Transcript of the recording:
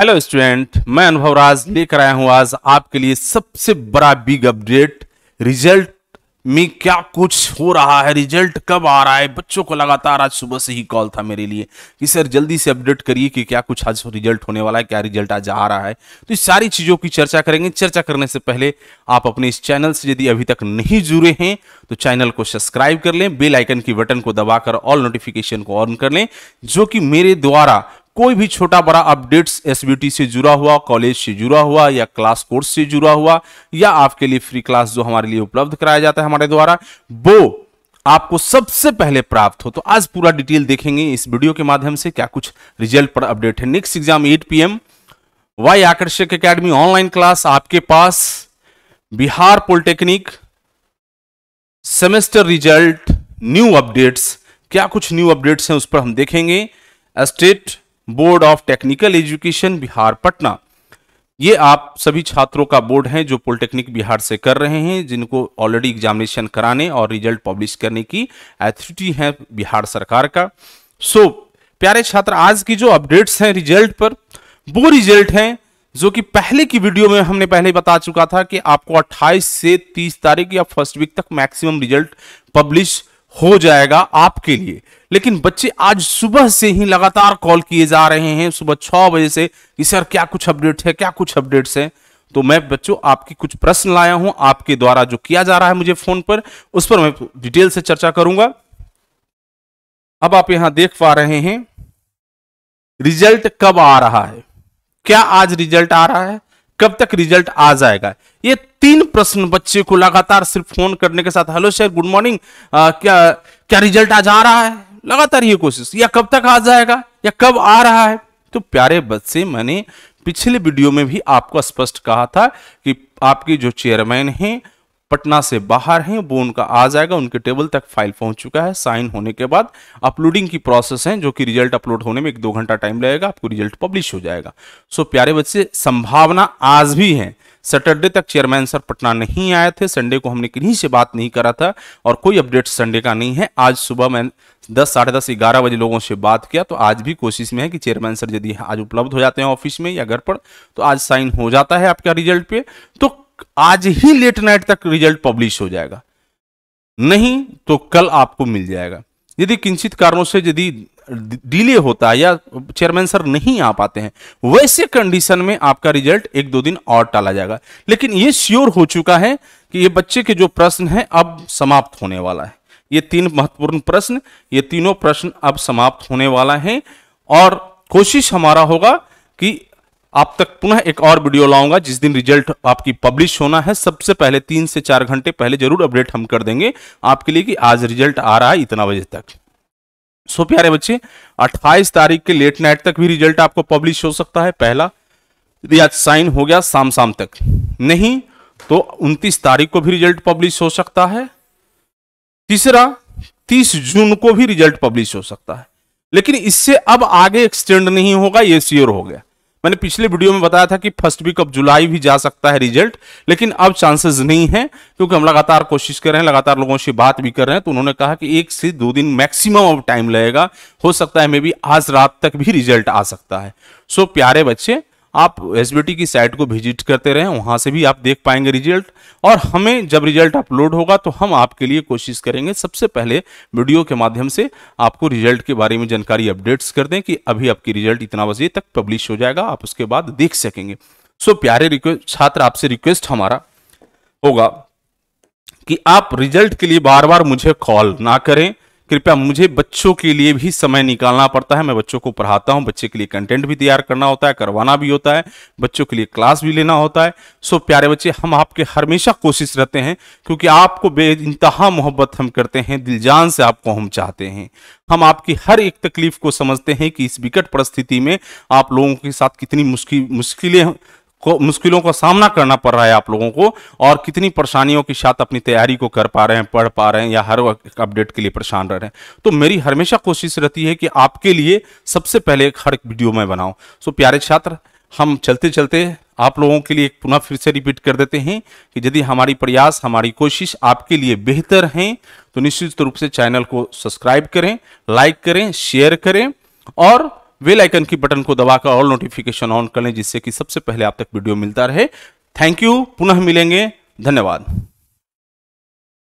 hello student मैं अनुभव राज लेकर आया हूं आज आपके लिए सबसे बड़ा बिग अपडेट रिजल्ट में क्या कुछ हो रहा है रिजल्ट कब आ रहा है बच्चों को लगातार आज सुबह से ही कॉल था मेरे लिए कि सर जल्दी से अपडेट करिए कि क्या कुछ आज रिजल्ट होने वाला है क्या रिजल्ट आज आ रहा है तो इस सारी चीज़ों की चर्चा करेंगे चर्चा करने से पहले आप अपने इस चैनल से यदि अभी तक नहीं जुड़े हैं तो चैनल को सब्सक्राइब कर लें बेलाइकन की बटन को दबाकर ऑल नोटिफिकेशन को ऑन कर लें जो कि मेरे द्वारा कोई भी छोटा बड़ा अपडेट्स एसबीटी से जुड़ा हुआ कॉलेज से जुड़ा हुआ या क्लास कोर्स से जुड़ा हुआ या आपके लिए फ्री क्लास जो हमारे लिए उपलब्ध कराया जाता है हमारे द्वारा वो आपको सबसे पहले प्राप्त हो तो आज पूरा डिटेल देखेंगे इस वीडियो के माध्यम से क्या कुछ रिजल्ट पर अपडेट है next exam at P M Y Aakarshak academy online class आपके पास Bihar polytechnic semester result new updates क्या कुछ न्यू अपडेट्स हैं उस पर हम देखेंगे state board of technical education Bihar Patna ये आप सभी छात्रों का बोर्ड है जो पॉलिटेक्निक बिहार से कर रहे हैं जिनको ऑलरेडी एग्जामिनेशन कराने और रिजल्ट पब्लिश करने की एथॉरिटी है बिहार सरकार का सो so, प्यारे छात्र आज की जो अपडेट्स हैं रिजल्ट पर वो रिजल्ट हैं जो कि पहले की वीडियो में हमने पहले बता चुका था कि आपको 28 से 30 तारीख या फर्स्ट वीक तक मैक्सिमम रिजल्ट पब्लिश हो जाएगा आपके लिए लेकिन बच्चे आज सुबह से ही लगातार कॉल किए जा रहे हैं सुबह छह बजे से कि सर क्या कुछ अपडेट है क्या कुछ अपडेट्स है तो मैं बच्चों आपकी कुछ प्रश्न लाया हूं आपके द्वारा जो किया जा रहा है मुझे फोन पर उस पर मैं डिटेल से चर्चा करूंगा अब आप यहां देख पा रहे हैं रिजल्ट कब आ रहा है क्या आज रिजल्ट आ रहा है कब तक रिजल्ट आ जाएगा ये तीन प्रश्न बच्चे को लगातार सिर्फ फोन करने के साथ हेलो सर गुड मॉर्निंग क्या क्या रिजल्ट आज आ रहा है लगातार ये कोशिश या कब तक आ जाएगा या कब आ रहा है तो प्यारे बच्चे मैंने पिछले वीडियो में भी आपको स्पष्ट कहा था कि आपके जो चेयरमैन हैं पटना से बाहर हैं वो उनका आ जाएगा उनके टेबल तक फाइल पहुंच चुका है साइन होने के बाद अपलोडिंग की प्रोसेस है जो कि रिजल्ट अपलोड होने में एक दो घंटा टाइम लगेगा आपको रिजल्ट पब्लिश हो जाएगा सो प्यारे बच्चे संभावना आज भी है सैटरडे तक चेयरमैन सर पटना नहीं आए थे संडे को हमने किन्हीं से बात नहीं करा था और कोई अपडेट संडे का नहीं है आज सुबह मैं दस साढ़े दस ग्यारह बजे लोगों से बात किया तो आज भी कोशिश में है कि चेयरमैन सर यदि आज उपलब्ध हो जाते हैं ऑफिस में या घर पर तो आज साइन हो जाता है आपका रिजल्ट पे तो आज ही लेट नाइट तक रिजल्ट पब्लिश हो जाएगा नहीं तो कल आपको मिल जाएगा यदि किंचित कारणों से यदि डिले होता है या चेयरमैन सर नहीं आ पाते हैं वैसे कंडीशन में आपका रिजल्ट एक दो दिन और टाला जाएगा लेकिन ये श्योर हो चुका है कि ये बच्चे के जो प्रश्न है अब समाप्त होने वाला है ये तीन महत्वपूर्ण प्रश्न ये तीनों प्रश्न अब समाप्त होने वाला है और कोशिश हमारा होगा कि आप तक पुनः एक और वीडियो लाऊंगा जिस दिन रिजल्ट आपकी पब्लिश होना है सबसे पहले तीन से चार घंटे पहले जरूर अपडेट हम कर देंगे आपके लिए कि आज रिजल्ट आ रहा है इतना बजे तक सो प्यारे बच्चे 28 तारीख के लेट नाइट तक भी रिजल्ट आपको पब्लिश हो सकता है पहला यदि आज साइन हो गया शाम शाम तक नहीं तो उनतीस तारीख को भी रिजल्ट पब्लिश हो सकता है तीसरा तीस जून को भी रिजल्ट पब्लिश हो सकता है लेकिन इससे अब आगे एक्सटेंड नहीं होगा ये श्योर हो गया मैंने पिछले वीडियो में बताया था कि फर्स्ट वीक ऑफ जुलाई भी जा सकता है रिजल्ट लेकिन अब चांसेस नहीं है क्योंकि हम लगातार कोशिश कर रहे हैं लगातार लोगों से बात भी कर रहे हैं तो उन्होंने कहा कि एक से दो दिन मैक्सिमम ऑफ टाइम लगेगा हो सकता है मे बी आज रात तक भी रिजल्ट आ सकता है सो प्यारे बच्चे आप एस की साइट को विजिट करते रहें वहाँ से भी आप देख पाएंगे रिजल्ट और हमें जब रिजल्ट अपलोड होगा तो हम आपके लिए कोशिश करेंगे सबसे पहले वीडियो के माध्यम से आपको रिजल्ट के बारे में जानकारी अपडेट्स कर दें कि अभी आपकी रिजल्ट इतना बजे तक पब्लिश हो जाएगा आप उसके बाद देख सकेंगे सो प्यारे रिक्वेस्ट छात्र आपसे रिक्वेस्ट हमारा होगा कि आप रिजल्ट के लिए बार बार मुझे कॉल ना करें कृपया मुझे बच्चों के लिए भी समय निकालना पड़ता है मैं बच्चों को पढ़ाता हूँ बच्चे के लिए कंटेंट भी तैयार करना होता है करवाना भी होता है बच्चों के लिए क्लास भी लेना होता है सो प्यारे बच्चे हम आपके हमेशा कोशिश रहते हैं क्योंकि आपको बेानतहा मोहब्बत हम करते हैं दिलजान से आपको हम चाहते हैं हम आपकी हर एक तकलीफ को समझते हैं कि इस विकट परिस्थिति में आप लोगों के साथ कितनी मुश्किल मुश्किलें को मुश्किलों का सामना करना पड़ रहा है आप लोगों को और कितनी परेशानियों के साथ अपनी तैयारी को कर पा रहे हैं पढ़ पा रहे हैं या हर अपडेट के लिए परेशान रह रहे हैं तो मेरी हमेशा कोशिश रहती है कि आपके लिए सबसे पहले हर वीडियो में बनाऊं सो प्यारे छात्र हम चलते चलते आप लोगों के लिए एक पुनः फिर से रिपीट कर देते हैं कि यदि हमारी प्रयास हमारी कोशिश आपके लिए बेहतर हैं तो निश्चित रूप से चैनल को सब्सक्राइब करें लाइक करें शेयर करें और वेल आइकन की बटन को दबाकर ऑल नोटिफिकेशन ऑन कर लें जिससे कि सबसे पहले आप तक वीडियो मिलता रहे थैंक यू पुनः मिलेंगे धन्यवाद